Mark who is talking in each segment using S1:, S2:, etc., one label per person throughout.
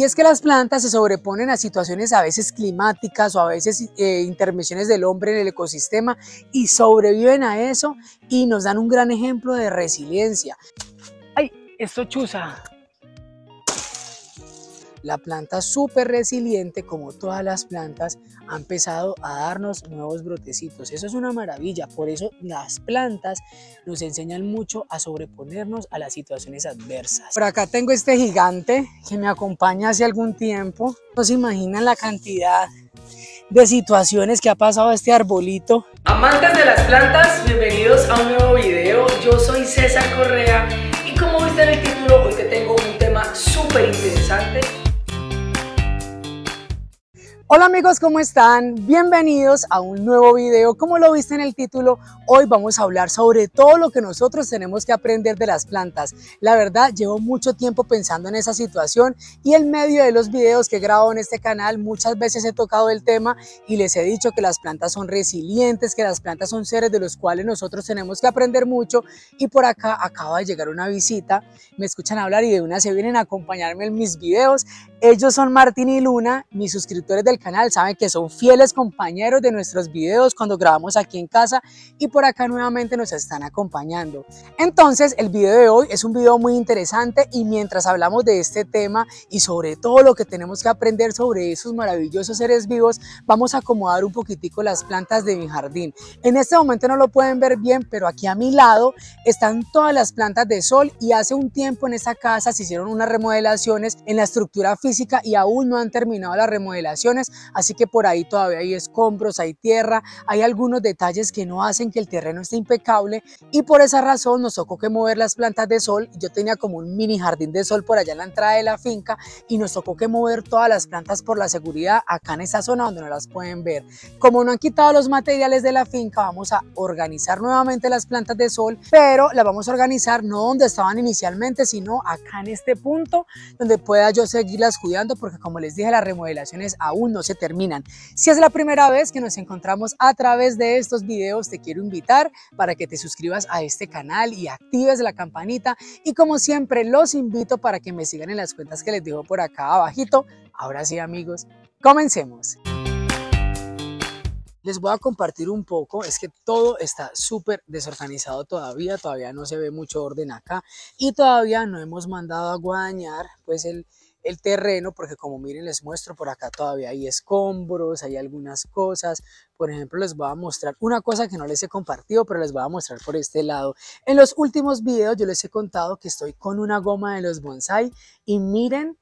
S1: Y es que las plantas se sobreponen a situaciones a veces climáticas o a veces eh, intermisiones del hombre en el ecosistema y sobreviven a eso y nos dan un gran ejemplo de resiliencia. ¡Ay, esto chusa! La planta súper resiliente, como todas las plantas, ha empezado a darnos nuevos brotecitos. Eso es una maravilla. Por eso las plantas nos enseñan mucho a sobreponernos a las situaciones adversas. Por acá tengo este gigante que me acompaña hace algún tiempo. No se imaginan la cantidad de situaciones que ha pasado este arbolito.
S2: Amantes de las plantas, bienvenidos a un nuevo video. Yo soy César
S1: Correa y como viste en el título, hoy te tengo un tema súper interesante Hola amigos, ¿cómo están? Bienvenidos a un nuevo video. Como lo viste en el título, hoy vamos a hablar sobre todo lo que nosotros tenemos que aprender de las plantas. La verdad, llevo mucho tiempo pensando en esa situación y en medio de los videos que he grabado en este canal, muchas veces he tocado el tema y les he dicho que las plantas son resilientes, que las plantas son seres de los cuales nosotros tenemos que aprender mucho y por acá acaba de llegar una visita, me escuchan hablar y de una se vienen a acompañarme en mis videos. Ellos son Martín y Luna, mis suscriptores del canal, saben que son fieles compañeros de nuestros videos cuando grabamos aquí en casa y por acá nuevamente nos están acompañando. Entonces el video de hoy es un video muy interesante y mientras hablamos de este tema y sobre todo lo que tenemos que aprender sobre esos maravillosos seres vivos, vamos a acomodar un poquitico las plantas de mi jardín. En este momento no lo pueden ver bien, pero aquí a mi lado están todas las plantas de sol y hace un tiempo en esta casa se hicieron unas remodelaciones en la estructura física y aún no han terminado las remodelaciones, así que por ahí todavía hay escombros, hay tierra, hay algunos detalles que no hacen que el terreno esté impecable y por esa razón nos tocó que mover las plantas de sol. Yo tenía como un mini jardín de sol por allá en la entrada de la finca y nos tocó que mover todas las plantas por la seguridad acá en esa zona donde no las pueden ver. Como no han quitado los materiales de la finca, vamos a organizar nuevamente las plantas de sol, pero las vamos a organizar no donde estaban inicialmente, sino acá en este punto donde pueda yo seguirlas cuidando porque como les dije las remodelaciones aún no se terminan. Si es la primera vez que nos encontramos a través de estos videos te quiero invitar para que te suscribas a este canal y actives la campanita y como siempre los invito para que me sigan en las cuentas que les dejo por acá abajito. Ahora sí amigos, comencemos les voy a compartir un poco, es que todo está súper desorganizado todavía, todavía no se ve mucho orden acá y todavía no hemos mandado a guadañar pues el, el terreno, porque como miren les muestro por acá todavía hay escombros, hay algunas cosas, por ejemplo les voy a mostrar una cosa que no les he compartido, pero les voy a mostrar por este lado. En los últimos videos yo les he contado que estoy con una goma de los bonsai y miren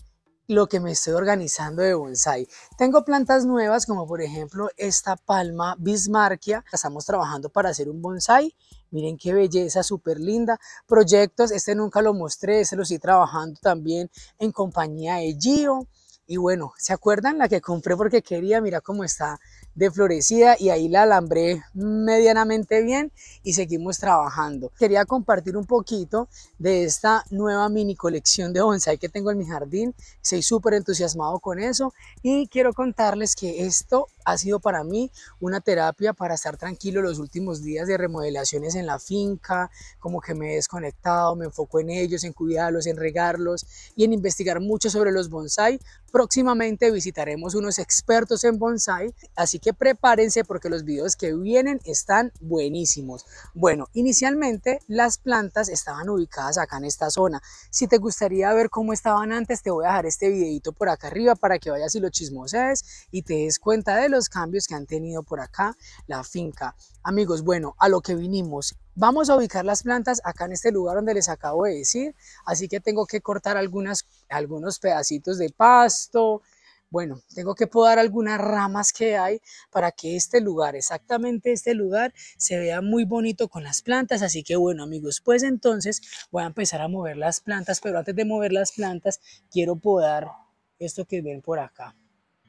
S1: lo que me estoy organizando de bonsai. Tengo plantas nuevas como por ejemplo esta palma bismarquia, estamos trabajando para hacer un bonsai Miren qué belleza súper linda. Proyectos, este nunca lo mostré, se este lo estoy trabajando también en compañía de Gio. Y bueno, ¿se acuerdan la que compré porque quería? Mira cómo está de florecida y ahí la alambre medianamente bien y seguimos trabajando. Quería compartir un poquito de esta nueva mini colección de bonsai que tengo en mi jardín. Estoy súper entusiasmado con eso y quiero contarles que esto ha sido para mí una terapia para estar tranquilo los últimos días de remodelaciones en la finca, como que me he desconectado, me enfoco en ellos, en cuidarlos, en regarlos y en investigar mucho sobre los bonsai. Próximamente visitaremos unos expertos en bonsai, así que prepárense porque los videos que vienen están buenísimos. Bueno, inicialmente las plantas estaban ubicadas acá en esta zona. Si te gustaría ver cómo estaban antes, te voy a dejar este videito por acá arriba para que vayas y lo chismoses y te des cuenta de los cambios que han tenido por acá la finca. Amigos, bueno, a lo que vinimos. Vamos a ubicar las plantas acá en este lugar donde les acabo de decir, así que tengo que cortar algunas, algunos pedacitos de pasto, bueno, tengo que podar algunas ramas que hay para que este lugar, exactamente este lugar, se vea muy bonito con las plantas. Así que bueno, amigos, pues entonces voy a empezar a mover las plantas, pero antes de mover las plantas, quiero podar esto que ven por acá.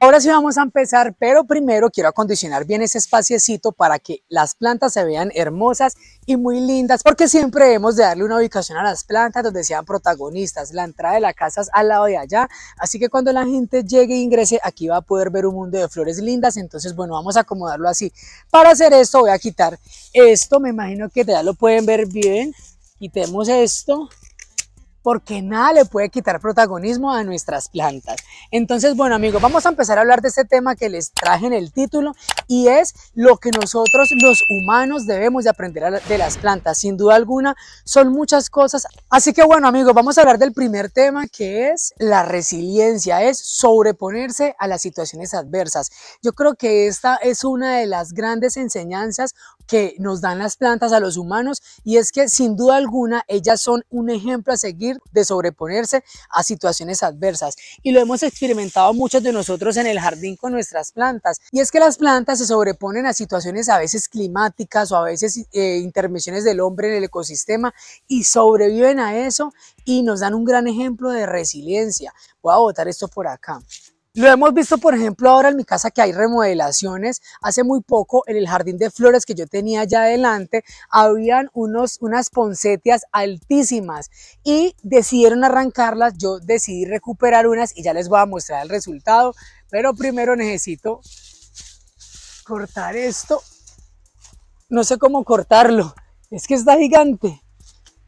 S1: Ahora sí vamos a empezar, pero primero quiero acondicionar bien ese espaciecito para que las plantas se vean hermosas y muy lindas, porque siempre debemos de darle una ubicación a las plantas donde sean protagonistas. La entrada de la casa es al lado de allá, así que cuando la gente llegue e ingrese, aquí va a poder ver un mundo de flores lindas. Entonces, bueno, vamos a acomodarlo así. Para hacer esto voy a quitar esto, me imagino que ya lo pueden ver bien. Quitemos esto porque nada le puede quitar protagonismo a nuestras plantas. Entonces, bueno amigos, vamos a empezar a hablar de este tema que les traje en el título y es lo que nosotros los humanos debemos de aprender de las plantas. Sin duda alguna, son muchas cosas. Así que bueno amigos, vamos a hablar del primer tema que es la resiliencia, es sobreponerse a las situaciones adversas. Yo creo que esta es una de las grandes enseñanzas que nos dan las plantas a los humanos y es que sin duda alguna ellas son un ejemplo a seguir de sobreponerse a situaciones adversas y lo hemos experimentado muchos de nosotros en el jardín con nuestras plantas y es que las plantas se sobreponen a situaciones a veces climáticas o a veces intermisiones eh, intervenciones del hombre en el ecosistema y sobreviven a eso y nos dan un gran ejemplo de resiliencia. Voy a botar esto por acá. Lo hemos visto, por ejemplo, ahora en mi casa que hay remodelaciones. Hace muy poco, en el jardín de flores que yo tenía allá adelante, habían unos, unas poncetias altísimas y decidieron arrancarlas. Yo decidí recuperar unas y ya les voy a mostrar el resultado. Pero primero necesito cortar esto. No sé cómo cortarlo. Es que está gigante.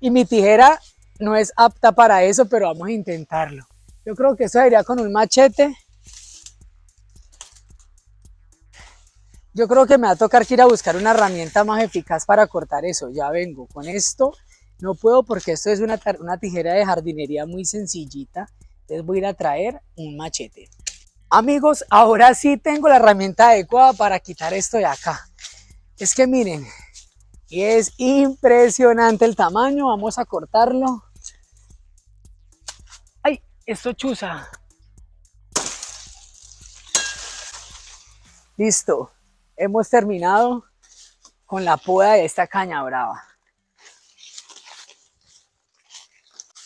S1: Y mi tijera no es apta para eso, pero vamos a intentarlo. Yo creo que eso sería con un machete. Yo creo que me va a tocar que ir a buscar una herramienta más eficaz para cortar eso. Ya vengo con esto. No puedo porque esto es una, tijera de jardinería muy sencillita. Les voy a ir a traer un machete. Amigos, ahora sí tengo la herramienta adecuada para quitar esto de acá. Es que miren, es impresionante el tamaño. Vamos a cortarlo. ¡Ay! Esto chuza. Listo hemos terminado con la poda de esta caña brava.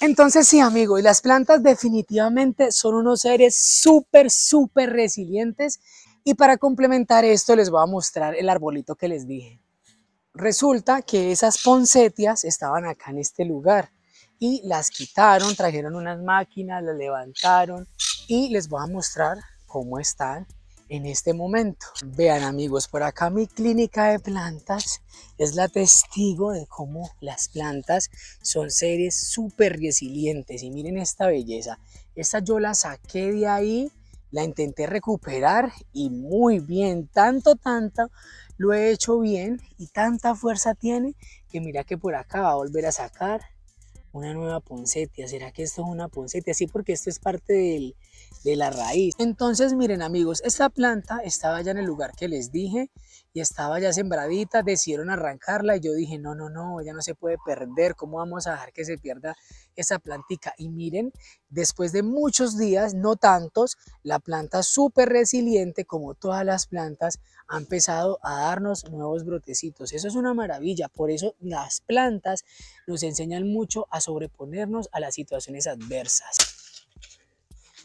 S1: Entonces sí, amigos, las plantas definitivamente son unos seres súper, súper resilientes y para complementar esto les voy a mostrar el arbolito que les dije. Resulta que esas poncetias estaban acá en este lugar y las quitaron, trajeron unas máquinas, las levantaron y les voy a mostrar cómo están en este momento. Vean amigos, por acá mi clínica de plantas es la testigo de cómo las plantas son seres súper resilientes y miren esta belleza. Esta yo la saqué de ahí, la intenté recuperar y muy bien, tanto, tanto, lo he hecho bien y tanta fuerza tiene que mira que por acá va a volver a sacar una nueva poncetia. ¿Será que esto es una poncetia? Sí, porque esto es parte del, de la raíz. Entonces, miren amigos, esta planta estaba ya en el lugar que les dije y estaba ya sembradita, decidieron arrancarla y yo dije, no, no, no, ya no se puede perder, ¿cómo vamos a dejar que se pierda esa plantica? Y miren, después de muchos días, no tantos, la planta súper resiliente, como todas las plantas, ha empezado a darnos nuevos brotecitos. Eso es una maravilla, por eso las plantas nos enseñan mucho a sobreponernos a las situaciones adversas.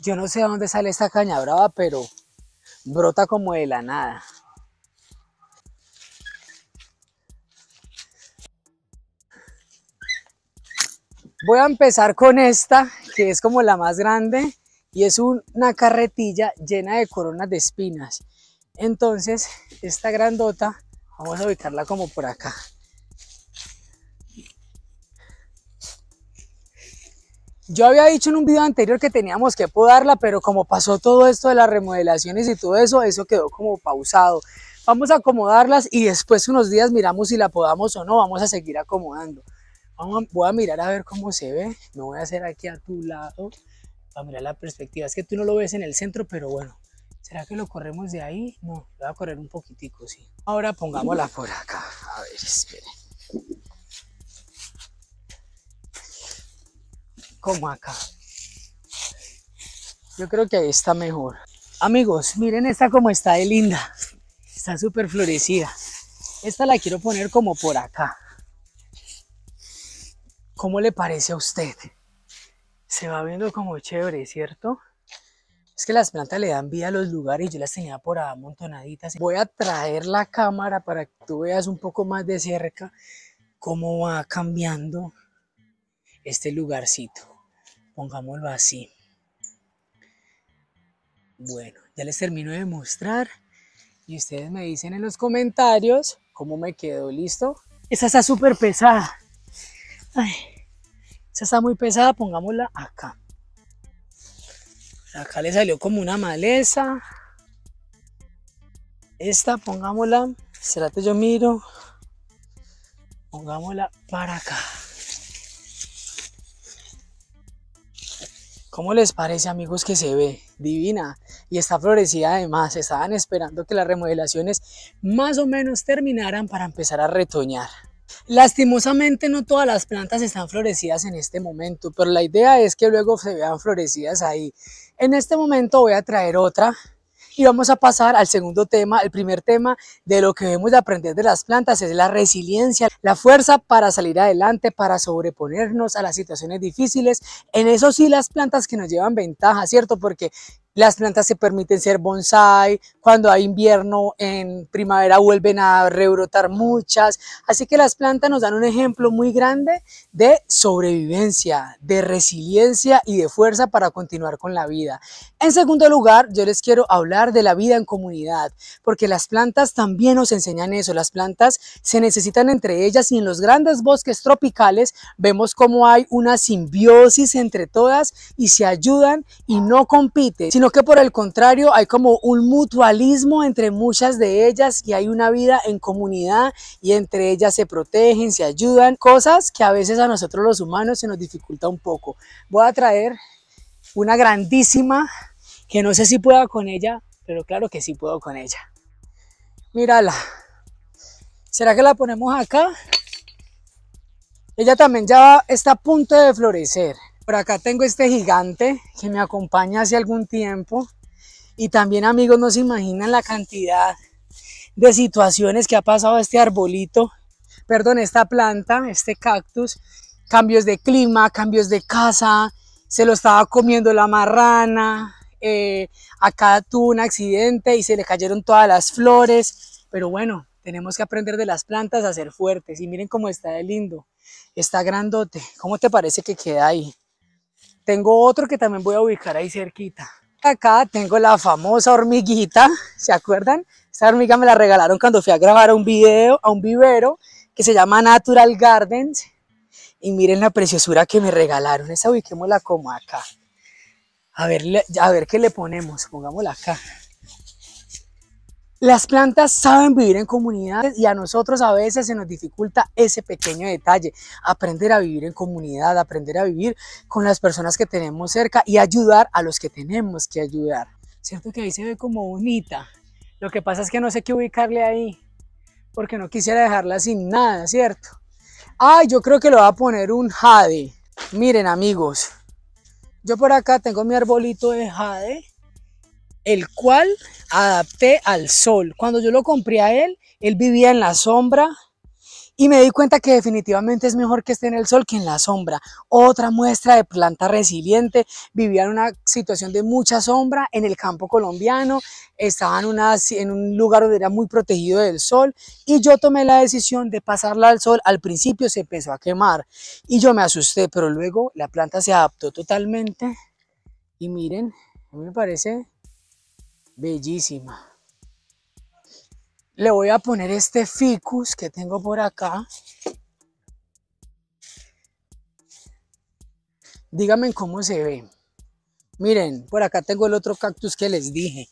S1: Yo no sé a dónde sale esta caña brava, pero brota como de la nada. Voy a empezar con esta, que es como la más grande, y es una carretilla llena de coronas de espinas. Entonces, esta grandota, vamos a ubicarla como por acá. Yo había dicho en un video anterior que teníamos que podarla, pero como pasó todo esto de las remodelaciones y todo eso, eso quedó como pausado. Vamos a acomodarlas y después unos días miramos si la podamos o no, vamos a seguir acomodando. voy a mirar a ver cómo se ve, me voy a hacer aquí a tu lado para mirar la perspectiva. Es que tú no lo ves en el centro, pero bueno, ¿será que lo corremos de ahí? No, voy a correr un poquitico, sí. Ahora pongámosla por acá, a ver, esperen. como acá. Yo creo que está mejor. Amigos, miren esta como está de linda. Está súper florecida. Esta la quiero poner como por acá. ¿Cómo le parece a usted? Se va viendo como chévere, ¿cierto? Es que las plantas le dan vida a los lugares yo las tenía por amontonaditas. Voy a traer la cámara para que tú veas un poco más de cerca cómo va cambiando este lugarcito. Pongámoslo así. Bueno, ya les termino de mostrar y ustedes me dicen en los comentarios cómo me quedó, ¿listo? Esta está súper pesada. Ay, esta está muy pesada, pongámosla acá. Acá le salió como una maleza. Esta, pongámosla, será que yo miro, pongámosla para acá. ¿Cómo les parece amigos que se ve? Divina y está florecida además. Estaban esperando que las remodelaciones más o menos terminaran para empezar a retoñar. Lastimosamente no todas las plantas están florecidas en este momento, pero la idea es que luego se vean florecidas ahí. En este momento voy a traer otra y vamos a pasar al segundo tema. El primer tema de lo que debemos de aprender de las plantas es la resiliencia, la fuerza para salir adelante, para sobreponernos a las situaciones difíciles. En eso sí las plantas que nos llevan ventaja, ¿cierto? Porque las plantas se permiten ser bonsai, cuando hay invierno en primavera vuelven a rebrotar muchas, así que las plantas nos dan un ejemplo muy grande de sobrevivencia, de resiliencia y de fuerza para continuar con la vida. En segundo lugar, yo les quiero hablar de la vida en comunidad, porque las plantas también nos enseñan eso, las plantas se necesitan entre ellas y en los grandes bosques tropicales vemos cómo hay una simbiosis entre todas y se ayudan y no compiten, sino que por el contrario hay como un mutualismo entre muchas de ellas y hay una vida en comunidad y entre ellas se protegen, se ayudan, cosas que a veces a nosotros los humanos se nos dificulta un poco. Voy a traer una grandísima que no sé si pueda con ella, pero claro que sí puedo con ella. Mírala. ¿Será que la ponemos acá? Ella también ya está a punto de florecer. Por acá tengo este gigante que me acompaña hace algún tiempo. Y también amigos, no se imaginan la cantidad de situaciones que ha pasado este arbolito, perdón, esta planta, este cactus. Cambios de clima, cambios de casa, se lo estaba comiendo la marrana. Eh, acá tuvo un accidente y se le cayeron todas las flores. Pero bueno, tenemos que aprender de las plantas a ser fuertes. Y miren cómo está de lindo. Está grandote. ¿Cómo te parece que queda ahí? Tengo otro que también voy a ubicar ahí cerquita. Acá tengo la famosa hormiguita, ¿se acuerdan? Esta hormiga me la regalaron cuando fui a grabar un video, a un vivero, que se llama Natural Gardens. Y miren la preciosura que me regalaron. Esa ubiquémosla como acá. A ver, a ver qué le ponemos. Pongámosla acá. Las plantas saben vivir en comunidades y a nosotros a veces se nos dificulta ese pequeño detalle, aprender a vivir en comunidad, aprender a vivir con las personas que tenemos cerca y ayudar a los que tenemos que ayudar. Cierto que ahí se ve como bonita, lo que pasa es que no sé qué ubicarle ahí, porque no quisiera dejarla sin nada, ¿cierto? ¡Ay! yo creo que le voy a poner un jade. Miren amigos, yo por acá tengo mi arbolito de jade el cual adapté al sol. Cuando yo lo compré a él, él vivía en la sombra y me di cuenta que definitivamente es mejor que esté en el sol que en la sombra. Otra muestra de planta resiliente, vivía en una situación de mucha sombra en el campo colombiano, estaba en, un lugar donde era muy protegido del sol y yo tomé la decisión de pasarla al sol. Al principio se empezó a quemar y yo me asusté, pero luego la planta se adaptó totalmente y miren, a me parece bellísima. Le voy a poner este ficus que tengo por acá. Díganme cómo se ve. Miren, por acá tengo el otro cactus que les dije.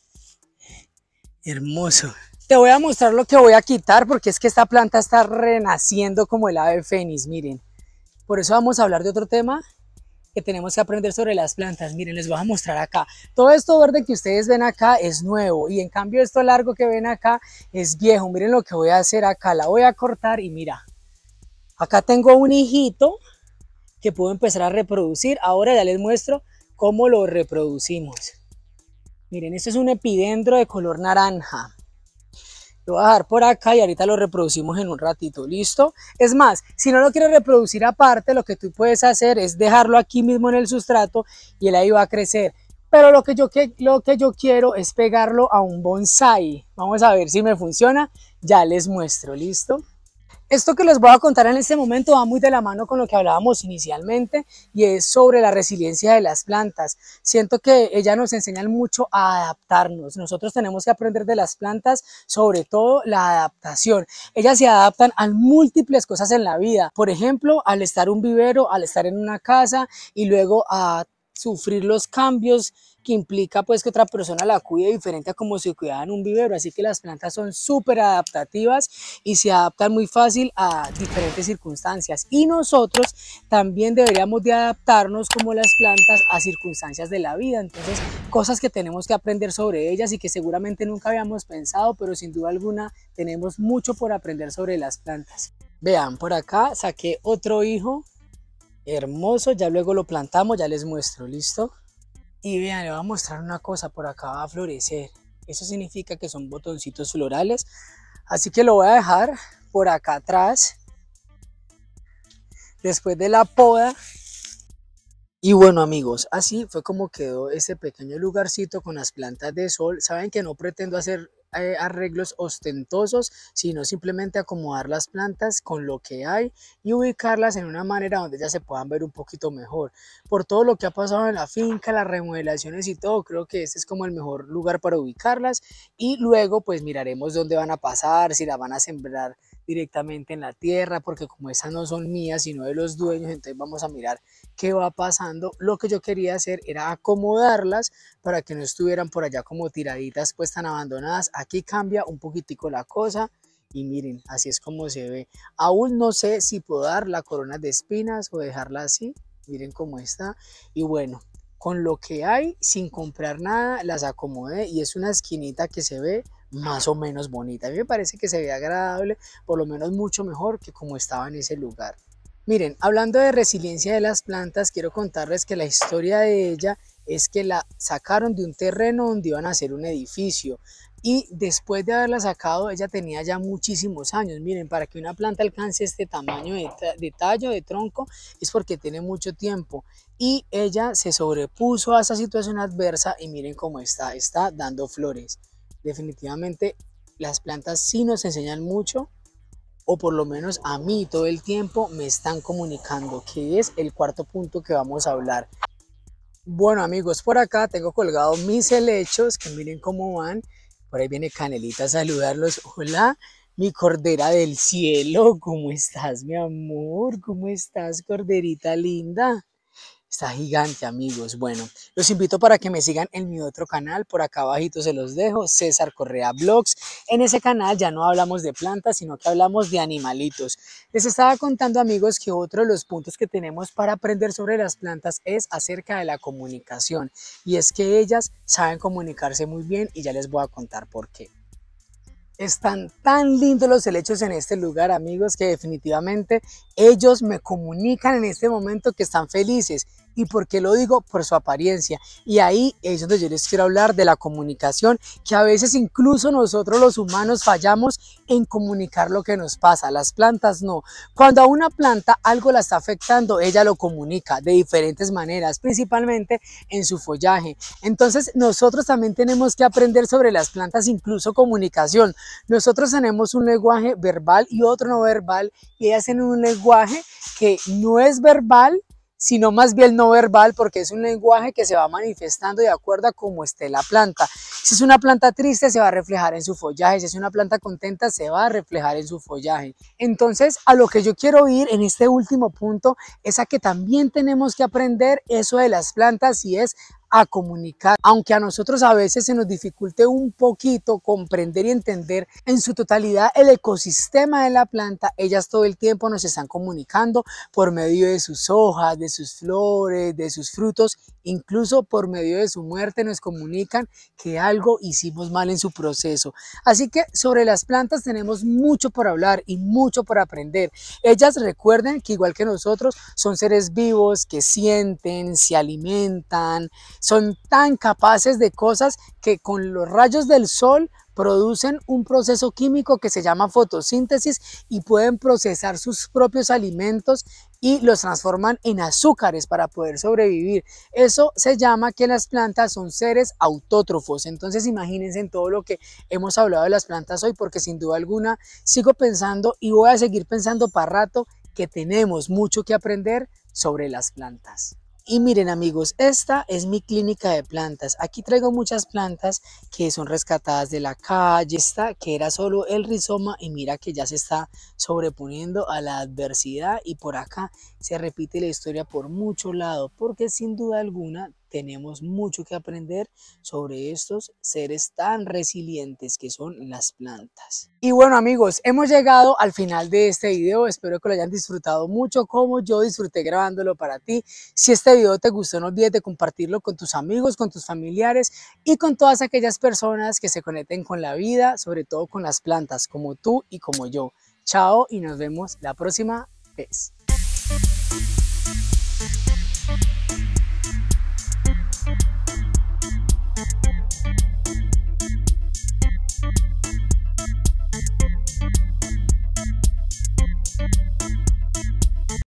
S1: Hermoso. Te voy a mostrar lo que voy a quitar porque es que esta planta está renaciendo como el ave fénix, miren. Por eso vamos a hablar de otro tema tenemos que aprender sobre las plantas. Miren, les voy a mostrar acá. Todo esto verde que ustedes ven acá es nuevo y en cambio esto largo que ven acá es viejo. Miren lo que voy a hacer acá. La voy a cortar y mira, acá tengo un hijito que puedo empezar a reproducir. Ahora ya les muestro cómo lo reproducimos. Miren, este es un epidendro de color naranja lo voy a dejar por acá y ahorita lo reproducimos en un ratito, ¿listo? Es más, si no lo quieres reproducir aparte, lo que tú puedes hacer es dejarlo aquí mismo en el sustrato y él ahí va a crecer. Pero lo que yo, lo que yo quiero es pegarlo a un bonsai. Vamos a ver si me funciona. Ya les muestro, ¿listo? Esto que les voy a contar en este momento va muy de la mano con lo que hablábamos inicialmente y es sobre la resiliencia de las plantas. Siento que ellas nos enseñan mucho a adaptarnos. Nosotros tenemos que aprender de las plantas, sobre todo la adaptación. Ellas se adaptan a múltiples cosas en la vida. Por ejemplo, al estar un vivero, al estar en una casa y luego a sufrir los cambios que implica pues que otra persona la cuide diferente a como se cuidaba en un vivero. Así que las plantas son súper adaptativas y se adaptan muy fácil a diferentes circunstancias. Y nosotros también deberíamos de adaptarnos como las plantas a circunstancias de la vida. Entonces, cosas que tenemos que aprender sobre ellas y que seguramente nunca habíamos pensado, pero sin duda alguna tenemos mucho por aprender sobre las plantas. Vean, por acá saqué otro hijo hermoso, ya luego lo plantamos, ya les muestro, ¿listo? Y vean, le voy a mostrar una cosa, por acá va a florecer. Eso significa que son botoncitos florales, así que lo voy a dejar por acá atrás, después de la poda. Y bueno amigos, así fue como quedó este pequeño lugarcito con las plantas de sol. Saben que no pretendo hacer eh, arreglos ostentosos, sino simplemente acomodar las plantas con lo que hay y ubicarlas en una manera donde ya se puedan ver un poquito mejor. Por todo lo que ha pasado en la finca, las remodelaciones y todo, creo que este es como el mejor lugar para ubicarlas y luego pues miraremos dónde van a pasar, si la van a sembrar directamente en la tierra, porque como esas no son mías, sino de los dueños, entonces vamos a mirar qué va pasando. Lo que yo quería hacer era acomodarlas para que no estuvieran por allá como tiraditas, pues tan abandonadas. Aquí cambia un poquitico la cosa y miren, así es como se ve. Aún no sé si puedo dar la corona de espinas o dejarla así, miren cómo está. Y bueno, con lo que hay, sin comprar nada, las acomodé y es una esquinita que se ve más o menos bonita. A mí me parece que se ve agradable, por lo menos mucho mejor que como estaba en ese lugar. Miren, hablando de resiliencia de las plantas, quiero contarles que la historia de ella es que la sacaron de un terreno donde iban a hacer un edificio y después de haberla sacado ella tenía ya muchísimos años. Miren, para que una planta alcance este tamaño de, de, tallo, de tronco, es porque tiene mucho tiempo. Y ella se sobrepuso a esa situación adversa y miren cómo está, está dando flores definitivamente las plantas sí nos enseñan mucho, o por lo menos a mí todo el tiempo me están comunicando, que es el cuarto punto que vamos a hablar. Bueno amigos, por acá tengo colgados mis helechos, que miren cómo van. Por ahí viene Canelita a saludarlos. Hola, mi cordera del cielo, ¿cómo estás mi amor? ¿Cómo estás, corderita linda? Está gigante, amigos. Bueno, los invito para que me sigan en mi otro canal. Por acá abajito se los dejo, César Correa Blogs. En ese canal ya no hablamos de plantas, sino que hablamos de animalitos. Les estaba contando, amigos, que otro de los puntos que tenemos para aprender sobre las plantas es acerca de la comunicación. Y es que ellas saben comunicarse muy bien y ya les voy a contar por qué. Están tan lindos los helechos en este lugar, amigos, que definitivamente ellos me comunican en este momento que están felices ¿Y por qué lo digo? Por su apariencia. Y ahí es donde yo les quiero hablar de la comunicación, que a veces incluso nosotros los humanos fallamos en comunicar lo que nos pasa. Las plantas no. Cuando a una planta algo la está afectando, ella lo comunica de diferentes maneras, principalmente en su follaje. Entonces nosotros también tenemos que aprender sobre las plantas, incluso comunicación. Nosotros tenemos un lenguaje verbal y otro no verbal y ellas tienen un lenguaje que no es verbal, sino más bien no verbal, porque es un lenguaje que se va manifestando de acuerdo a cómo esté la planta. Si es una planta triste, se va a reflejar en su follaje, si es una planta contenta, se va a reflejar en su follaje. Entonces, a lo que yo quiero ir en este último punto es a que también tenemos que aprender eso de las plantas y es a comunicar. Aunque a nosotros a veces se nos dificulte un poquito comprender y entender en su totalidad el ecosistema de la planta, ellas todo el tiempo nos están comunicando por medio de sus hojas, de sus flores, de sus frutos, incluso por medio de su muerte nos comunican que algo hicimos mal en su proceso. Así que sobre las plantas tenemos mucho por hablar y mucho por aprender. Ellas recuerden que igual que nosotros son seres vivos que sienten, se alimentan, son tan capaces de cosas que con los rayos del sol producen un proceso químico que se llama fotosíntesis y pueden procesar sus propios alimentos y los transforman en azúcares para poder sobrevivir. Eso se llama que las plantas son seres autótrofos. Entonces imagínense en todo lo que hemos hablado de las plantas hoy porque sin duda alguna sigo pensando y voy a seguir pensando para rato que tenemos mucho que aprender sobre las plantas. Y miren amigos, esta es mi clínica de plantas. Aquí traigo muchas plantas que son rescatadas de la calle. Esta que era solo el rizoma y mira que ya se está sobreponiendo a la adversidad y por acá se repite la historia por mucho lado porque sin duda alguna tenemos mucho que aprender sobre estos seres tan resilientes que son las plantas. Y bueno amigos, hemos llegado al final de este video, espero que lo hayan disfrutado mucho como yo disfruté grabándolo para ti. Si este video te gustó no olvides de compartirlo con tus amigos, con tus familiares y con todas aquellas personas que se conecten con la vida, sobre todo con las plantas, como tú y como yo. Chao y nos vemos la próxima vez.